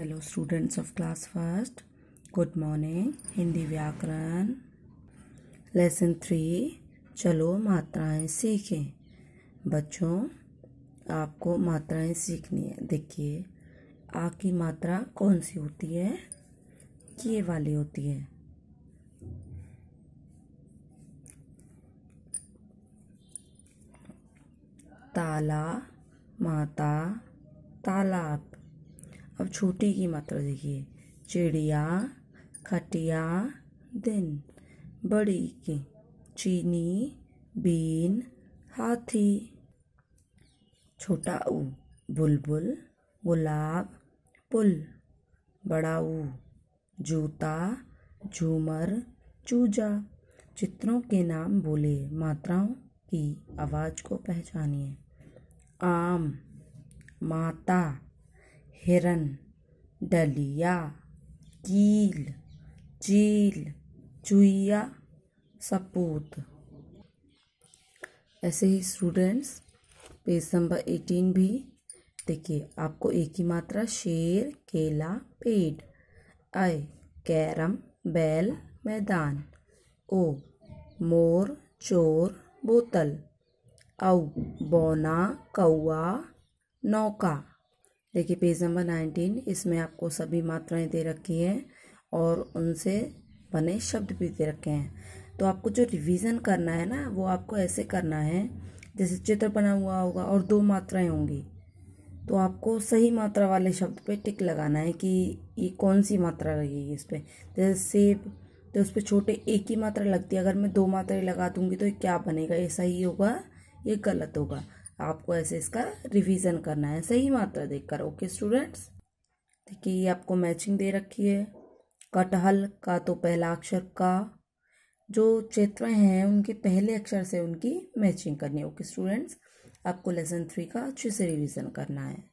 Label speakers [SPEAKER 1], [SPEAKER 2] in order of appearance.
[SPEAKER 1] hello students of class first good morning Hindi व्याकरण lesson three चलो मात्राएं सीखें बच्चों आपको मात्राएं सीखनी है देखिए आ की मात्रा कौन सी होती है के वाली होती है ताला माता तालाब अब छोटी की मात्रा देखिए चिड़िया खटिया दिन बड़ी की चीनी बीन हाथी छोटा ऊ बुलबुल गुलाब पुल बड़ा ऊ जूता झूमर चूजा चित्रों के नाम बोले मात्राओं की आवाज़ को पहचानिए आम माता हिरन डलिया कील चील चुईया सपूत ऐसे ही स्टूडेंट्स पेज नंबर एटीन भी देखिए आपको एक ही मात्रा शेर केला पेड़ आय कैरम बैल मैदान ओ मोर चोर बोतल औ बौना कौआ नौका देखिए पेज नंबर नाइनटीन इसमें आपको सभी मात्राएं दे रखी हैं और उनसे बने शब्द भी दे रखे हैं तो आपको जो रिवीजन करना है ना वो आपको ऐसे करना है जैसे चित्र बना हुआ होगा और दो मात्राएं होंगी तो आपको सही मात्रा वाले शब्द पे टिक लगाना है कि ये कौन सी मात्रा लगेगी इस पर जैसे सेब तो उस पर छोटे एक ही मात्रा लगती है अगर मैं दो मात्राएं लगा दूंगी तो क्या बनेगा ये सही होगा ये गलत होगा आपको ऐसे इसका रिवीजन करना है सही मात्रा देखकर ओके स्टूडेंट्स देखिए ये आपको मैचिंग दे रखी है कटहल का तो पहला अक्षर का जो चित्र हैं उनके पहले अक्षर से उनकी मैचिंग करनी है ओके स्टूडेंट्स आपको लेसन थ्री का अच्छे से रिवीजन करना है